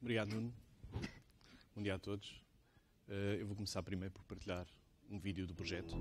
Obrigado, Nuno. Bom dia a todos. Eh, eu vou começar primeiro por partilhar um vídeo do projeto.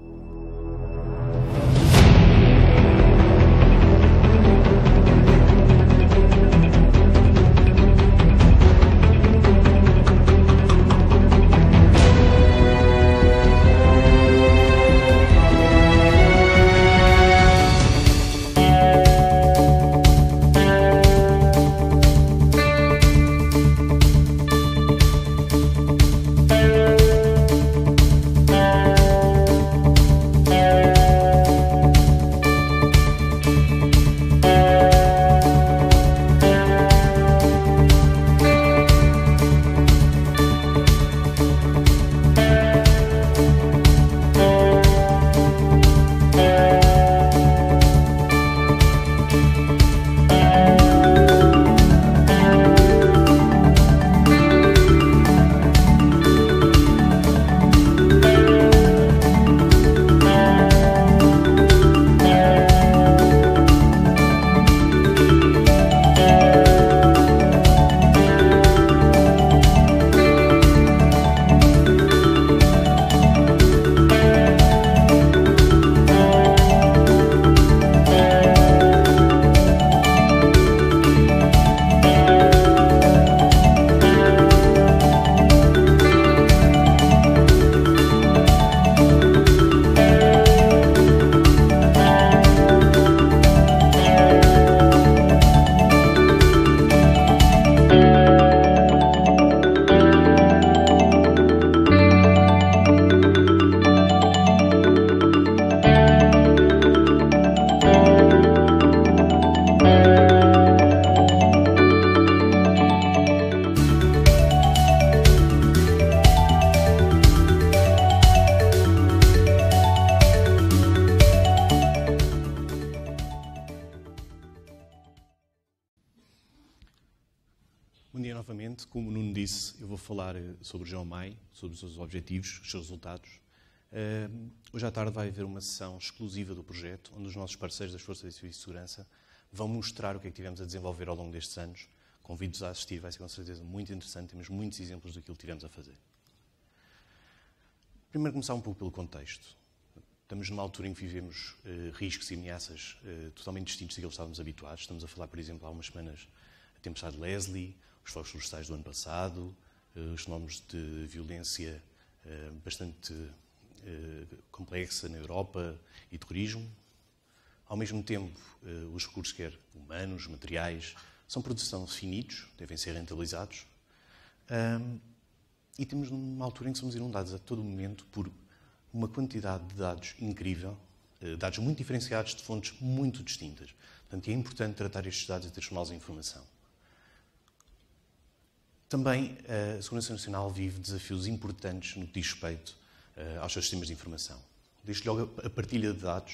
novamente, como o Nuno disse, eu vou falar eh, sobre João Mai, sobre os seus objetivos, os seus resultados. Uh, hoje à tarde vai haver uma sessão exclusiva do projeto, onde os nossos parceiros das Forças de Segurança vão mostrar o que é que tivemos a desenvolver ao longo destes anos. Convido-vos a assistir, vai ser com certeza muito interessante, temos muitos exemplos daquilo que tivemos a fazer. Primeiro começar um pouco pelo contexto. Estamos numa altura em que vivemos uh, riscos e ameaças uh, totalmente distintos daqueles que estávamos habituados. Estamos a falar, por exemplo, há umas semanas a tempestade Leslie, os fogos florestais do ano passado, eh, os fenómenos de violência eh, bastante eh, complexa na Europa e terrorismo. Ao mesmo tempo, os recursos, quer humanos, materiais, são produção finitos, devem ser rentabilizados. E temos numa altura em que somos inundados a todo momento por uma quantidade de dados incrível, dados muito diferenciados de fontes muito distintas. Portanto, é importante tratar estes dados e transformá-los em informação. Também eh, a Segurança Nacional vive desafios importantes no que diz respeito eh, aos seus sistemas de informação. Desde logo a partilha de dados,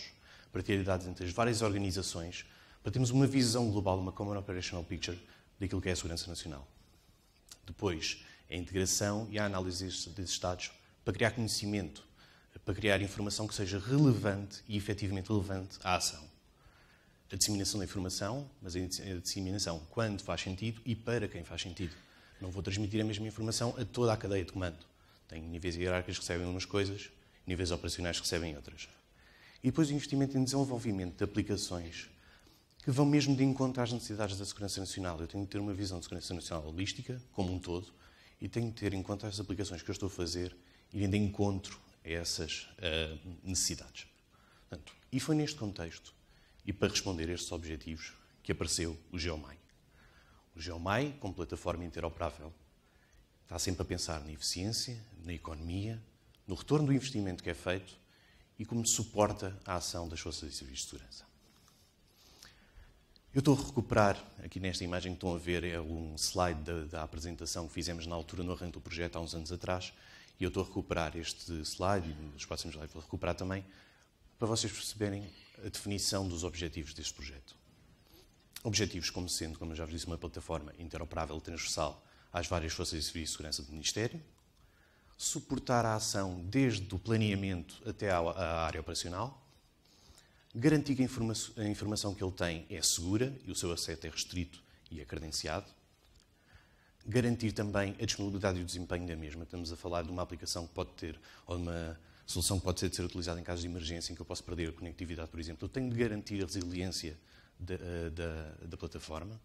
partilha de dados entre as várias organizações, para termos uma visão global, uma Common Operational Picture daquilo que é a segurança nacional. Depois, a integração e a análise desses dados para criar conhecimento, para criar informação que seja relevante e efetivamente relevante à ação. A disseminação da informação, mas a disseminação quando faz sentido e para quem faz sentido não vou transmitir a mesma informação a toda a cadeia de comando. Tenho níveis hierárquicos que recebem umas coisas, níveis operacionais que recebem outras. E depois o investimento em desenvolvimento de aplicações que vão mesmo de encontro às necessidades da segurança nacional. Eu tenho que ter uma visão de segurança nacional holística, como um todo, e tenho que ter em conta as aplicações que eu estou a fazer irem de encontro a essas uh, necessidades. Portanto, e foi neste contexto e para responder a estes objetivos que apareceu o GeoMine. O Geomai, como plataforma interoperável, está sempre a pensar na eficiência, na economia, no retorno do investimento que é feito e como suporta a ação das forças e serviços de segurança. Eu estou a recuperar, aqui nesta imagem que estão a ver, é um slide da, da apresentação que fizemos na altura no arranque do projeto há uns anos atrás, e eu estou a recuperar este slide, e nos próximos slides vou recuperar também, para vocês perceberem a definição dos objetivos deste projeto. Objetivos como sendo, como já vos disse, uma plataforma interoperável transversal às várias forças de serviço de segurança do Ministério, suportar a ação desde o planeamento até à área operacional, garantir que a, informação que ele tem é segura e o seu acesso é restrito e é credenciado, garantir também a disponibilidade e o desempenho da mesma. Estamos a falar de uma aplicação que pode ter, ou de uma solução que pode ser, ser utilizada em casos de emergência, em que eu posso perder a conectividade, por exemplo. Eu tenho de garantir a resiliência eh, da plataforma.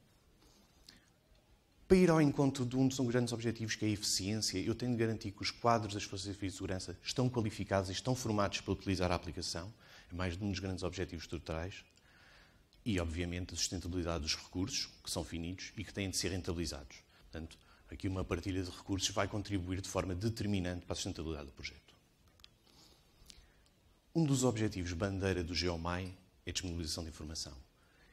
Para ir ao encontro de um dos grandes objetivos, que é a eficiência, eu tenho de garantir que os quadros das Forças de Segurança estão qualificados e estão formados para utilizar a aplicação. É mais de um dos grandes objetivos estruturais. E, obviamente, a sustentabilidade dos recursos, que são finitos e que têm de ser rentabilizados. Portanto, aqui uma partilha de recursos vai contribuir de forma determinante para a sustentabilidade do projeto. Um dos objetivos bandeira do GeoMai é a disponibilização de informação.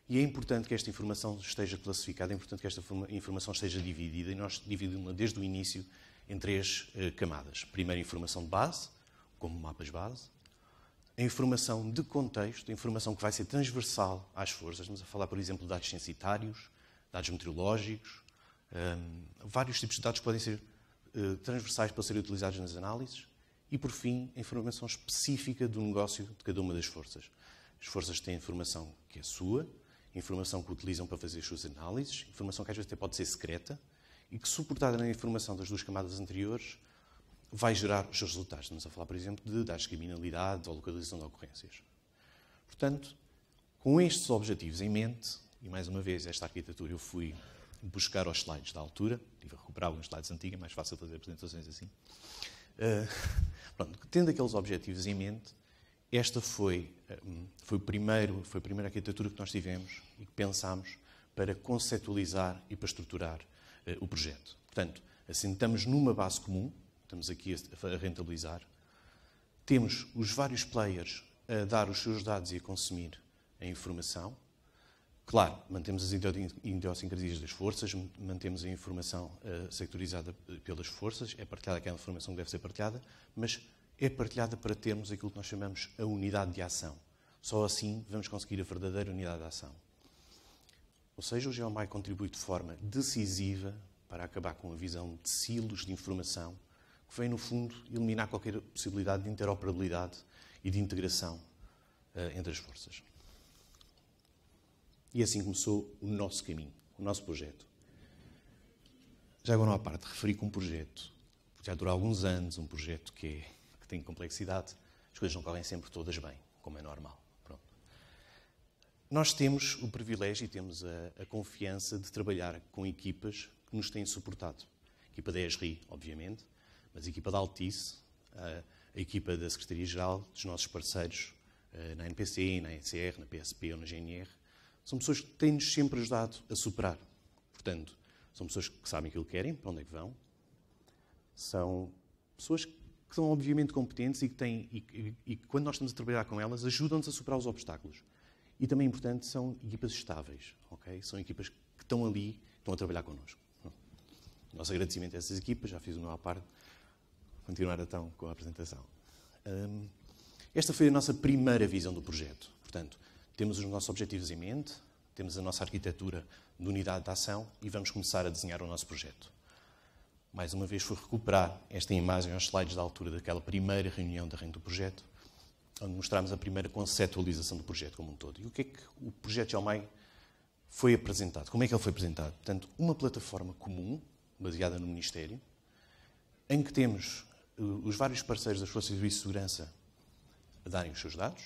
E é importante que esta informação esteja classificada, é importante que esta informação esteja dividida, e nós dividimos-la desde o início em três eh, camadas. Primeiro, informação de base, como mapas base. A informação de contexto, a informação que vai ser transversal às forças. Estamos a falar, por exemplo, de dados censitários, dados meteorológicos, um, ehm, vários tipos de dados podem ser uh, transversais para serem utilizados nas análises. E, por fim, a informação específica do negócio de cada uma das forças. As forças têm informação que é sua, informação que utilizam para fazer as suas análises, informação que às vezes até pode ser secreta, e que, suportada na informação das duas camadas anteriores, vai gerar os seus resultados. Estamos a falar, por exemplo, de dados de criminalidade ou localização de ocorrências. Portanto, com estes objetivos em mente, e mais uma vez, esta arquitetura eu fui buscar aos slides da altura, tive a recuperar alguns slides antigos, é mais fácil fazer apresentações assim. Uh, pronto, tendo aqueles objetivos em mente, esta foi, eh, foi, o primeiro, foi a primeira arquitetura que nós tivemos e que pensámos para conceptualizar e para estruturar eh, o projeto. Portanto, assentamos numa base comum, estamos aqui a rentabilizar, temos os vários players a dar os seus dados e a consumir a informação. Claro, mantemos as idiosincrasias das forças, mantemos a informação uh, sectorizada pelas forças, é partilhada aquela informação que deve ser partilhada, mas é partilhada para termos aquilo que nós chamamos a unidade de ação. Só assim vamos conseguir a verdadeira unidade de ação. Ou seja, é o GeoMai contribui de forma decisiva para acabar com a visão de silos de informação que vem, no fundo, eliminar qualquer possibilidade de interoperabilidade e de integração uh, entre as forças. E assim começou o nosso caminho, o nosso projeto. Já agora, à parte, referi que um projeto, que já durou alguns anos, um projeto que é que tem complexidade, as coisas não correm sempre todas bem, como é normal. Pronto. Nós temos o privilégio e temos a, a, confiança de trabalhar com equipas que nos têm suportado. A equipa da ESRI, obviamente, mas a equipa da Altice, a, a equipa da Secretaria-Geral, dos nossos parceiros eh, na NPC, na ECR, na PSP ou na GNR, são pessoas que têm-nos sempre ajudado a superar. Portanto, são pessoas que sabem aquilo que querem, para onde é que vão. São pessoas que que são obviamente competentes e que têm, e, e, e quando nós estamos a trabalhar com elas, ajudam-nos a superar os obstáculos. E também é importante, são equipas estáveis, ok? São equipas que estão ali, estão a trabalhar connosco. Nosso agradecimento a essas equipas, já fiz o meu à parte. Continuar então com a apresentação. Um, esta foi a nossa primeira visão do projeto. Portanto, temos os nossos objetivos em mente, temos a nossa arquitetura de unidade de ação e vamos começar a desenhar o nosso projeto mais uma vez, fui recuperar esta imagem aos slides da altura daquela primeira reunião da Renda do Projeto, onde mostramos a primeira conceptualização do projeto como um todo. E o que é que o projeto Jalmai foi apresentado? Como é que ele foi apresentado? Portanto, uma plataforma comum, baseada no Ministério, em que temos eh, os vários parceiros das Forças de Segurança a darem os seus dados,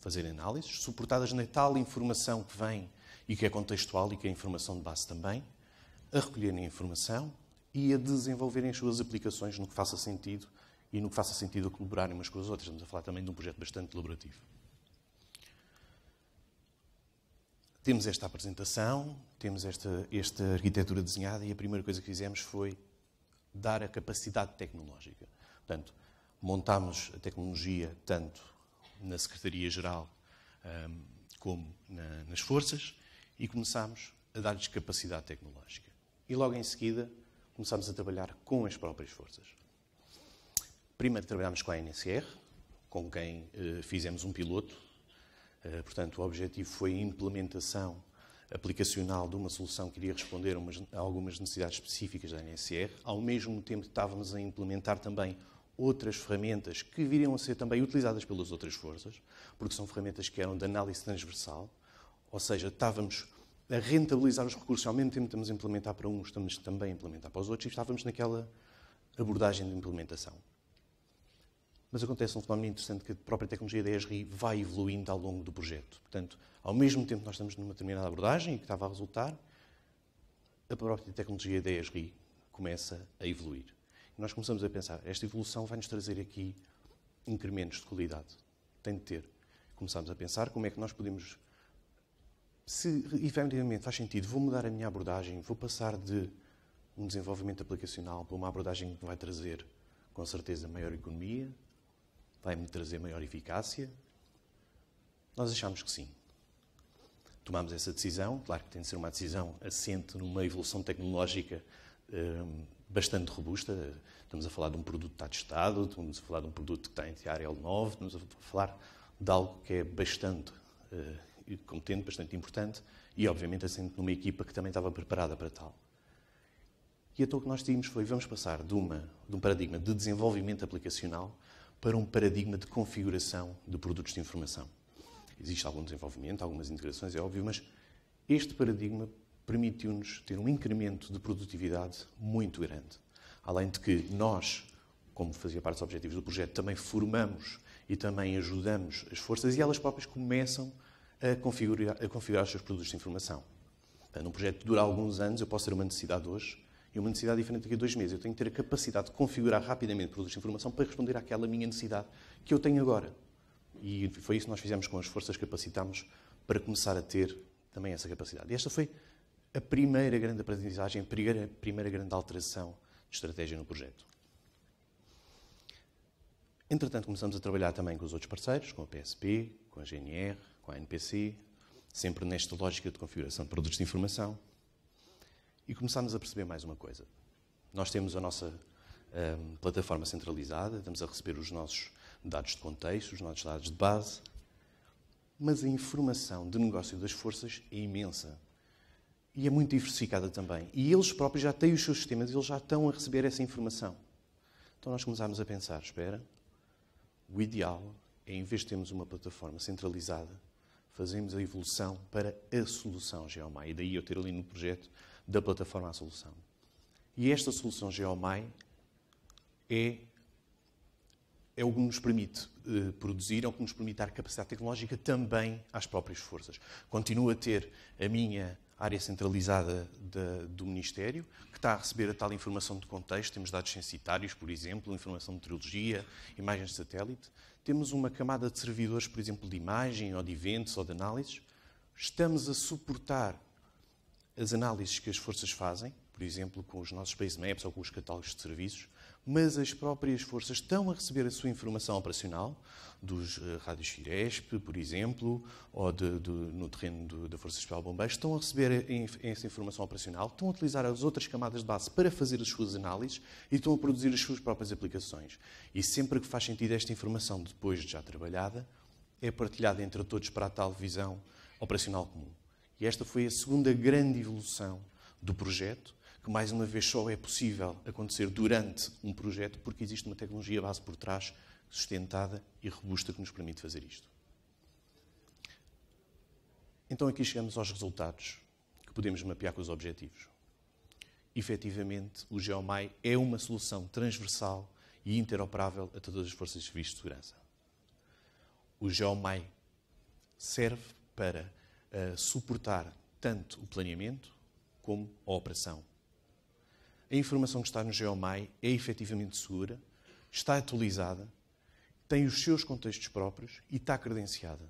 fazerem análises, suportadas na tal informação que vem e que é contextual e que é informação de base também, a recolherem a informação, e a desenvolverem as suas aplicações no que faça sentido e no que faça sentido a colaborarem umas com as outras. Estamos a falar também de um projeto bastante colaborativo. Temos esta apresentação, temos esta, esta arquitetura desenhada e a primeira coisa que fizemos foi dar a capacidade tecnológica. Portanto, montámos a tecnologia tanto na Secretaria-Geral hum, como nas forças e começámos a dar-lhes capacidade tecnológica. E logo em seguida começámos a trabalhar com as próprias forças. Primeiro trabalhámos com a NSR, com quem eh, fizemos um piloto. Eh, portanto, o objetivo foi a implementação aplicacional de uma solução que iria responder umas, a algumas necessidades específicas da NSR. Ao mesmo tempo, estávamos a implementar também outras ferramentas que viriam a ser também utilizadas pelas outras forças, porque são ferramentas que eram de análise transversal, ou seja, estávamos a rentabilizar os recursos, ao mesmo tempo estamos a implementar para uns, estamos também a implementar para os outros, e estávamos naquela abordagem de implementação. Mas acontece um fenómeno interessante que a própria tecnologia da ESRI vai evoluindo ao longo do projeto. Portanto, ao mesmo tempo que nós estamos numa determinada abordagem e que estava a resultar, a própria tecnologia da ESRI começa a evoluir. E nós começamos a pensar, esta evolução vai nos trazer aqui incrementos de qualidade. Tem de ter. Começamos a pensar como é que nós podemos se efetivamente faz sentido, vou mudar a minha abordagem, vou passar de um desenvolvimento aplicacional para uma abordagem que vai trazer, com certeza, maior economia, vai-me trazer maior eficácia? Nós achamos que sim. Tomámos essa decisão, claro que tem de ser uma decisão assente numa evolução tecnológica um, bastante robusta. Estamos a falar de um produto que está testado, estamos a falar de um produto que está em TRL9, estamos a falar de algo que é bastante uh, competente, bastante importante e, obviamente, assente numa equipa que também estava preparada para tal. E então o que nós tínhamos foi, vamos passar de, uma, de um paradigma de desenvolvimento aplicacional para um paradigma de configuração de produtos de informação. Existe algum desenvolvimento, algumas integrações, é óbvio, mas este paradigma permitiu-nos ter um incremento de produtividade muito grande. Além de que nós, como fazia parte dos objetivos do projeto, também formamos e também ajudamos as forças e elas próprias começam a configurar, a configurar os seus produtos de informação. Num um projeto que dura alguns anos, eu posso ter uma necessidade hoje e uma necessidade diferente daqui a dois meses. Eu tenho que ter a capacidade de configurar rapidamente produtos de informação para responder àquela minha necessidade que eu tenho agora. E foi isso que nós fizemos com as forças que capacitámos para começar a ter também essa capacidade. E esta foi a primeira grande aprendizagem, a primeira, a primeira grande alteração de estratégia no projeto. Entretanto, começamos a trabalhar também com os outros parceiros, com a PSP, com a GNR, com a NPC, sempre nesta lógica de configuração de produtos de informação. E começámos a perceber mais uma coisa. Nós temos a nossa hum, plataforma centralizada, estamos a receber os nossos dados de contexto, os nossos dados de base, mas a informação de negócio das forças é imensa. E é muito diversificada também. E eles próprios já têm os seus sistemas, eles já estão a receber essa informação. Então nós começámos a pensar: espera, o ideal é, em vez de termos uma plataforma centralizada, fazemos a evolução para a solução Geomai. E daí eu ter ali no projeto da plataforma a solução. E esta solução Geomai é, é o que nos permite eh, produzir, é o que nos permite dar capacidade tecnológica também às próprias forças. Continuo a ter a minha área centralizada do Ministério, que está a receber a tal informação de contexto, temos dados censitários, por exemplo, informação de meteorologia, imagens de satélite, temos uma camada de servidores, por exemplo, de imagem ou de eventos ou de análises, estamos a suportar as análises que as forças fazem, por exemplo, com os nossos base maps ou com os catálogos de serviços, mas as próprias forças estão a receber a sua informação operacional dos eh, rádios Firesp, por exemplo, ou de, de, no terreno do, da Força Especial Bombeiros, estão a receber essa informação operacional, estão a utilizar as outras camadas de base para fazer as suas análises e estão a produzir as suas próprias aplicações. E sempre que faz sentido esta informação, depois de já trabalhada, é partilhada entre todos para a tal visão operacional comum. E esta foi a segunda grande evolução do projeto, que mais uma vez só é possível acontecer durante um projeto porque existe uma tecnologia base por trás sustentada e robusta que nos permite fazer isto. Então aqui chegamos aos resultados que podemos mapear com os objetivos. Efetivamente, o GeoMai é uma solução transversal e interoperável a todas as forças de serviço de segurança. O GeoMai serve para uh, suportar tanto o planeamento como a operação a informação que está no GeoMai é efetivamente segura, está atualizada, tem os seus contextos próprios e está credenciada.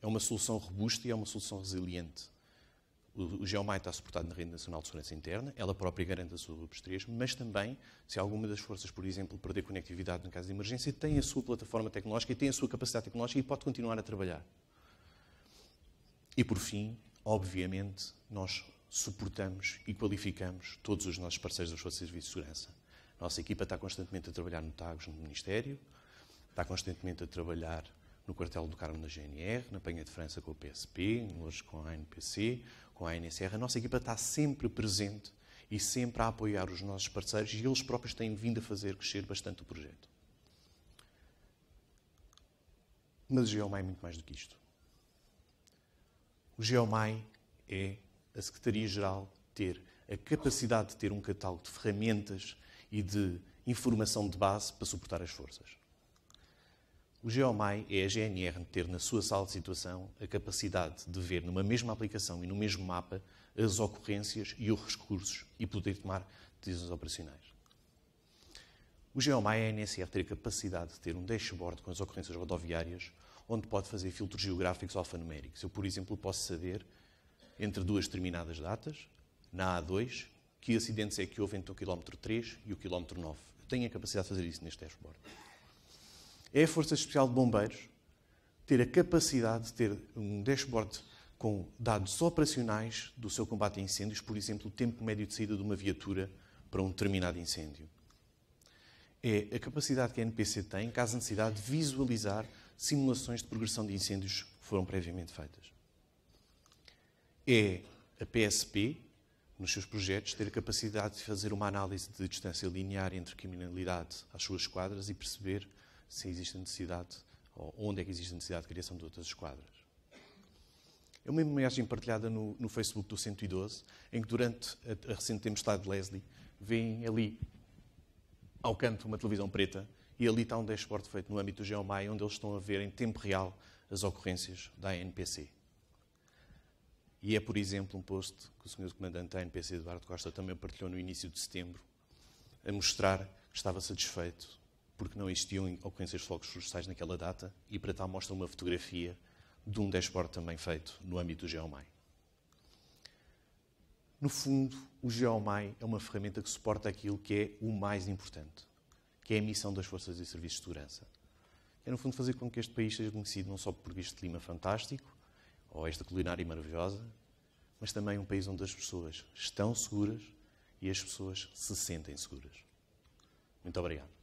É uma solução robusta e é uma solução resiliente. O GeoMai está suportado na Rede Nacional de Segurança Interna, ela própria garante a sua robustez, mas também, se alguma das forças, por exemplo, perder conectividade no caso de emergência, tem a sua plataforma tecnológica e tem a sua capacidade tecnológica e pode continuar a trabalhar. E, por fim, obviamente, nós suportamos e qualificamos todos os nossos parceiros das Forças de Serviço de Segurança. Nossa equipa está constantemente a trabalhar no TAGOS, no Ministério, está constantemente a trabalhar no quartel do Carmo na GNR, na Penha de França com o PSP, hoje com a ANPC, com a ANSR. A nossa equipa está sempre presente e sempre a apoiar os nossos parceiros e eles próprios têm vindo a fazer crescer bastante o projeto. Mas o GeoMai é muito mais do que isto. O GeoMai é a Secretaria-Geral ter a capacidade de ter um catálogo de ferramentas e de informação de base para suportar as forças. O GeoMai é a GNR ter na sua sala de situação a capacidade de ver numa mesma aplicação e no mesmo mapa as ocorrências e os recursos e poder tomar decisões operacionais. O GeoMai é a NSR ter a capacidade de ter um dashboard com as ocorrências rodoviárias onde pode fazer filtros geográficos alfanuméricos. Eu, por exemplo, posso saber entre duas determinadas datas, na A2, que acidentes é que houve entre o quilómetro 3 e o quilómetro 9. Eu tenho a capacidade de fazer isso neste dashboard. É a Força Especial de Bombeiros ter a capacidade de ter um dashboard com dados operacionais do seu combate a incêndios, por exemplo, o tempo médio de saída de uma viatura para um determinado incêndio. É a capacidade que a NPC tem, caso a necessidade, de visualizar simulações de progressão de incêndios que foram previamente feitas é a PSP, nos seus projetos, ter a capacidade de fazer uma análise de distância linear entre criminalidade às suas esquadras e perceber se existe necessidade, ou onde é que existe necessidade de criação de outras esquadras. É uma imagem partilhada no, no Facebook do 112, em que durante a, a recente tempestade de Leslie, vem ali ao canto uma televisão preta e ali está um dashboard feito no âmbito do GeoMai, onde eles estão a ver em tempo real as ocorrências da ANPC. E é, por exemplo, um post que o Sr. Comandante P.C. Eduardo Costa também partilhou no início de setembro, a mostrar que estava satisfeito porque não existiam ocorrências de fogos florestais naquela data e, para tal, mostra uma fotografia de um dashboard também feito no âmbito do GeoMai. No fundo, o GeoMai é uma ferramenta que suporta aquilo que é o mais importante, que é a missão das Forças e Serviços de Segurança. É, no fundo, fazer com que este país seja conhecido não só por este clima fantástico, ou esta culinária maravilhosa, mas também um país onde as pessoas estão seguras e as pessoas se sentem seguras. Muito obrigado.